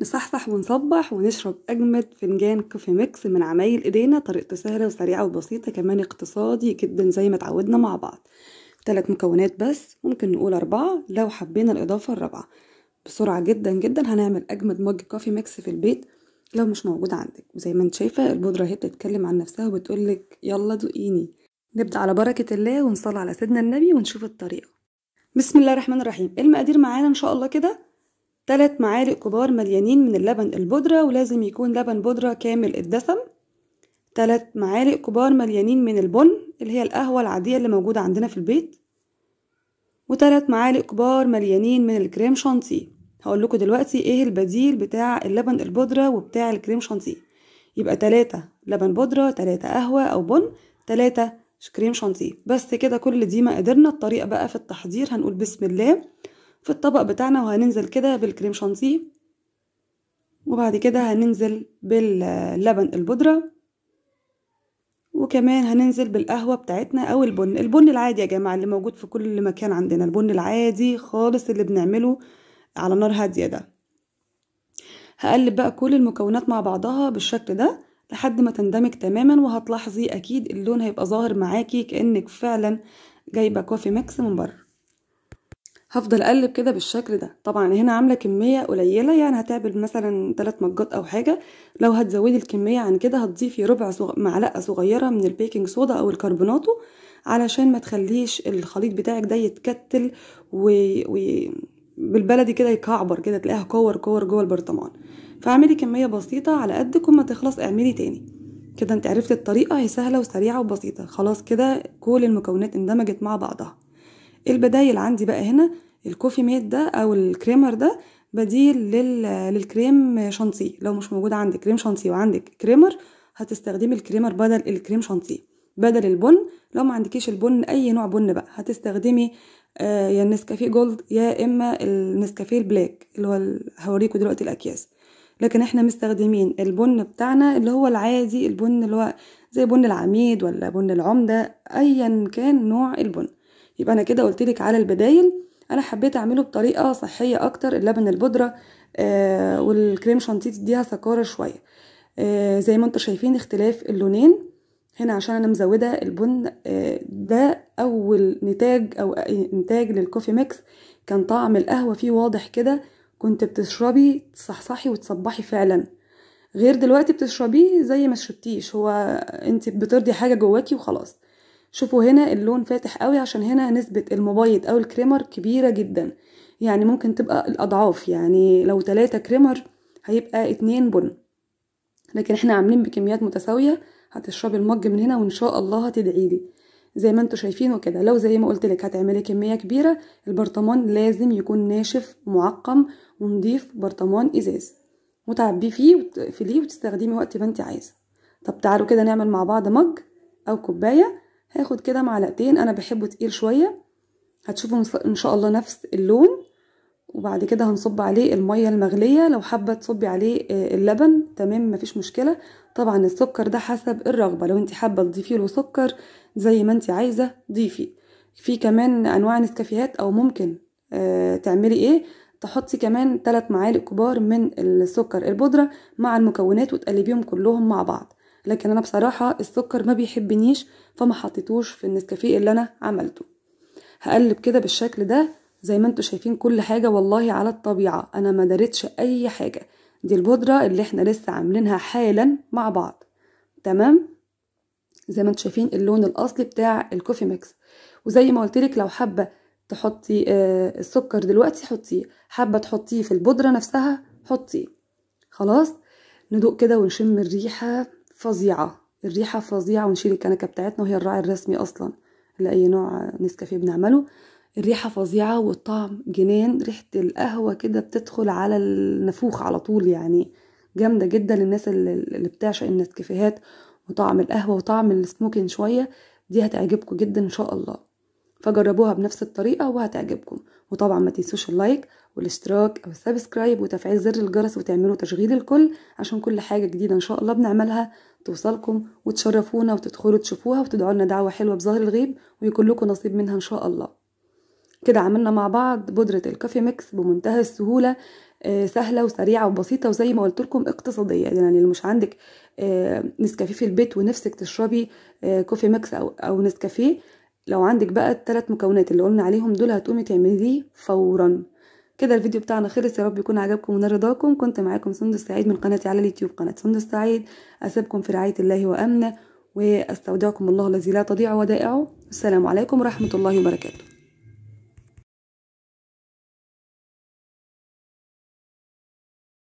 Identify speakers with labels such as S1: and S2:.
S1: نصحصح ونصبح ونشرب أجمد فنجان كوفي ميكس من عمايل إيدينا طريقته سهلة وسريعة وبسيطة كمان اقتصادي جدا زي ما اتعودنا مع بعض تلات مكونات بس ممكن نقول أربعة لو حبينا الإضافة الرابعة بسرعة جدا جدا هنعمل أجمد مج كوفي ميكس في البيت لو مش موجود عندك وزي ما انت شايفة البودرة هي بتتكلم عن نفسها وبتقولك يلا دوقيني نبدأ على بركة الله ونصلي على سيدنا النبي ونشوف الطريقة بسم الله الرحمن الرحيم المقادير معانا ان شاء الله كده ثلاث معالق كبار مليانين من اللبن البودرة ولازم يكون لبن بودرة كامل الدسم ثلاث معالق كبار مليانين من البن اللي هي القهوة العادية اللي موجودة عندنا في البيت وثلاث معالق كبار مليانين من الكريم شانتيه هقول لكم دلوقتي ايه البديل بتاع اللبن البودرة وبتاع الكريم شانتيه يبقى تلاتة لبن بودرة تلاتة قهوة أو بن تلاتة كريم شانتيه بس كده كل دي ما قدرنا الطريقة بقى في التحضير هنقول بسم الله في الطبق بتاعنا وهننزل كده بالكريم شانتيه وبعد كده هننزل باللبن البودرة وكمان هننزل بالقهوة بتاعتنا أو البن البن العادي يا جماعة اللي موجود في كل مكان عندنا البن العادي خالص اللي بنعمله على نار هادية ده هقلب بقى كل المكونات مع بعضها بالشكل ده لحد ما تندمج تماما وهتلاحظي أكيد اللون هيبقى ظاهر معاكي كأنك فعلا جايبة كوفي ميكس من بره هفضل اقلب كده بالشكل ده طبعا هنا عامله كميه قليله يعني هتعمل مثلا 3 مجات او حاجه لو هتزودي الكميه عن كده هتضيفي ربع صغ... معلقه صغيره من البيكنج صودا او الكربوناتو علشان ما تخليش الخليط بتاعك ده يتكتل و... و... بالبلدي كده يكعبر كده تلاقيها كور كور جوه البرطمان فاعملي كميه بسيطه على قدك وما تخلص اعملي تاني كده انت عرفتي الطريقه هي سهله وسريعه وبسيطه خلاص كده كل المكونات اندمجت مع بعضها البدايل عندي بقى هنا الكوفي ميت ده او الكريمر ده بديل لل... للكريم شانتيه لو مش موجود عندك كريم شانتيه وعندك كريمر هتستخدمي الكريمر بدل الكريم شانتيه بدل البن لو ما عندكيش البن اي نوع بن بقى هتستخدمي آه يا النسكافيه جولد يا اما النسكافيه البلاك اللي هو هوريكم دلوقتي الاكياس لكن احنا مستخدمين البن بتاعنا اللي هو العادي البن اللي هو زي بن العميد ولا بن العمده ايا كان نوع البن يبقى انا كده قلت لك على البدايل انا حبيت اعمله بطريقه صحيه اكتر اللبن البودره آه والكريم شانتيه تديها سكاره شويه آه زي ما انتم شايفين اختلاف اللونين هنا عشان انا مزوده البن آه، ده اول نتاج او انتاج للكوفي ميكس كان طعم القهوه فيه واضح كده كنت بتشربي تصحصحي وتصبحي فعلا غير دلوقتي بتشربيه زي ما شربتيش هو انت بترضي حاجه جواكي وخلاص شوفوا هنا اللون فاتح قوي عشان هنا نسبة المبيض او الكريمر كبيرة جدا يعني ممكن تبقى الاضعاف يعني لو تلاتة كريمر هيبقى اتنين بن لكن احنا عاملين بكميات متساوية هتشربي المج من هنا وان شاء الله هتدعيلي زي ما انتوا شايفين وكده لو زي ما قلت لك هتعملي كميه كبيره البرطمان لازم يكون ناشف معقم ونضيف برطمان ازاز وتعبيه فيه وتقفليه وتستخدمي وقت ما انت عايزه طب تعالوا كده نعمل مع بعض مج او كوبايه هاخد كده معلقتين انا بحبه تقيل شويه هتشوفوا ان شاء الله نفس اللون وبعد كده هنصب عليه الميه المغليه لو حابه تصبي عليه آه، اللبن تمام مفيش مشكله طبعا السكر ده حسب الرغبه لو انت حابه تضيفي له سكر زي ما انت عايزه ضيفي في كمان انواع نسكافيهات او ممكن آه، تعملي ايه تحطي كمان 3 معالق كبار من السكر البودره مع المكونات وتقلبيهم كلهم مع بعض لكن انا بصراحه السكر ما بيحبنيش فما حطيتوش في النسكافيه اللي انا عملته هقلب كده بالشكل ده زي ما انتوا شايفين كل حاجه والله على الطبيعه انا ما دارتش اي حاجه دي البودره اللي احنا لسه عاملينها حالا مع بعض تمام زي ما انتوا شايفين اللون الاصلي بتاع الكوفي ميكس وزي ما قلت لك لو حابه تحطي آه، السكر دلوقتي حطيه حابه تحطيه في البودره نفسها حطيه خلاص ندوق كده ونشم الريحه فظيعة الريحة فظيعة ونشيل الكنكة بتاعتنا وهي الراعي الرسمي أصلا لأي نوع نسكافيه بنعمله الريحة فظيعة والطعم جنان ريحة القهوة كده بتدخل على النفوخ على طول يعني جامدة جدا للناس اللي بتعشق النسكافيهات وطعم القهوة وطعم السموكين شوية دي هتعجبكم جدا إن شاء الله فجربوها بنفس الطريقة وهتعجبكم وطبعا ما تنسوش اللايك والاشتراك او السبسكرايب وتفعيل زر الجرس وتعملوا تشغيل الكل عشان كل حاجة جديدة ان شاء الله بنعملها توصلكم وتشرفونا وتدخلوا تشوفوها وتدعوا لنا دعوة حلوة بظهر الغيب ويكون لكم نصيب منها ان شاء الله كده عملنا مع بعض بودرة الكافي ميكس بمنتهى السهولة آه، سهلة وسريعة وبسيطة وزي ما قلت لكم اقتصادية يعني اللي مش عندك آه، نسكافيه في البيت ونفسك تشربي آه، كوفي ميكس أو نسكافيه لو عندك بقى الثلاث مكونات اللي قلنا عليهم دول هتقومي تعمليه فورا كده الفيديو بتاعنا خلص يا رب يكون عجبكم ونال رضاكم كنت معاكم سندس سعيد من قناتي على اليوتيوب قناه سندس سعيد اسيبكم في رعايه الله وامنه واستودعكم الله الذي لا تضيع ودائعه السلام عليكم ورحمه الله وبركاته